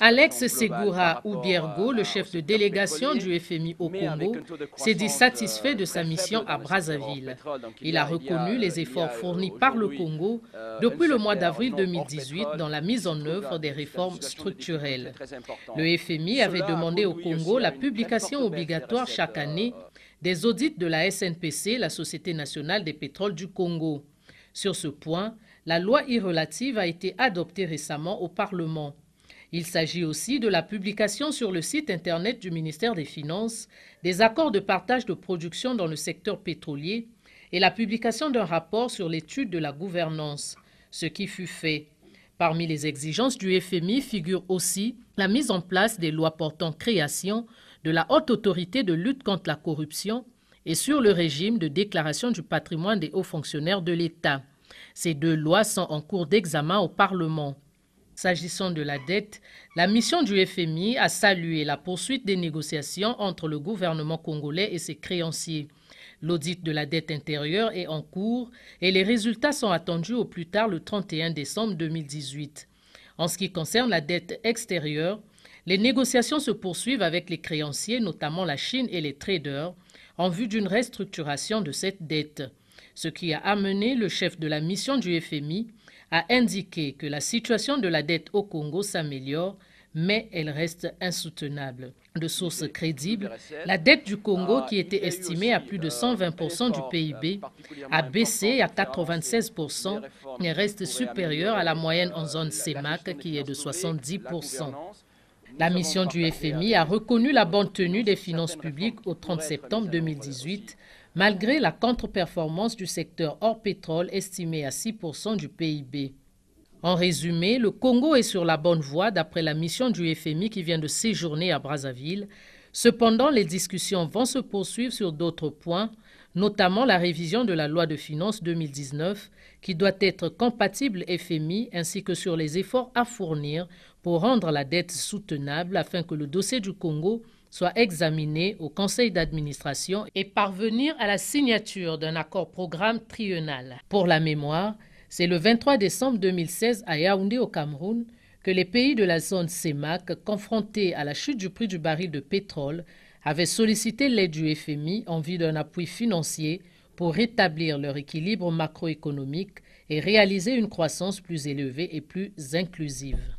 Alex Segura Ubiergo, le chef de délégation du FMI au Congo, s'est dit satisfait de euh, sa mission à Brazzaville. Il a reconnu les efforts fournis par le Congo euh, depuis le mois d'avril 2018 dans la mise en œuvre des réformes structurelles. Le FMI avait demandé au Congo la publication obligatoire chaque euh, année des audits de la SNPC, la Société nationale des pétroles du Congo. Sur ce point, la loi irrelative a été adoptée récemment au Parlement. Il s'agit aussi de la publication sur le site Internet du ministère des Finances des accords de partage de production dans le secteur pétrolier et la publication d'un rapport sur l'étude de la gouvernance, ce qui fut fait. Parmi les exigences du FMI figure aussi la mise en place des lois portant création de la haute autorité de lutte contre la corruption et sur le régime de déclaration du patrimoine des hauts fonctionnaires de l'État. Ces deux lois sont en cours d'examen au Parlement. S'agissant de la dette, la mission du FMI a salué la poursuite des négociations entre le gouvernement congolais et ses créanciers. L'audit de la dette intérieure est en cours et les résultats sont attendus au plus tard le 31 décembre 2018. En ce qui concerne la dette extérieure, les négociations se poursuivent avec les créanciers, notamment la Chine et les traders, en vue d'une restructuration de cette dette, ce qui a amené le chef de la mission du FMI à indiquer que la situation de la dette au Congo s'améliore, mais elle reste insoutenable. De sources crédibles, la dette du Congo, ah, qui était estimée à plus de 120% euh, du PIB, euh, a baissé à 96% et reste supérieure à la moyenne en zone CEMAC, qui est de 70%. La mission du FMI a reconnu la bonne tenue des finances publiques au 30 septembre 2018, malgré la contre-performance du secteur hors pétrole estimée à 6% du PIB. En résumé, le Congo est sur la bonne voie d'après la mission du FMI qui vient de séjourner à Brazzaville Cependant, les discussions vont se poursuivre sur d'autres points, notamment la révision de la loi de finances 2019 qui doit être compatible FMI ainsi que sur les efforts à fournir pour rendre la dette soutenable afin que le dossier du Congo soit examiné au conseil d'administration et parvenir à la signature d'un accord programme triennal. Pour la mémoire, c'est le 23 décembre 2016 à Yaoundé au Cameroun que les pays de la zone CEMAC, confrontés à la chute du prix du baril de pétrole, avaient sollicité l'aide du FMI en vue d'un appui financier pour rétablir leur équilibre macroéconomique et réaliser une croissance plus élevée et plus inclusive.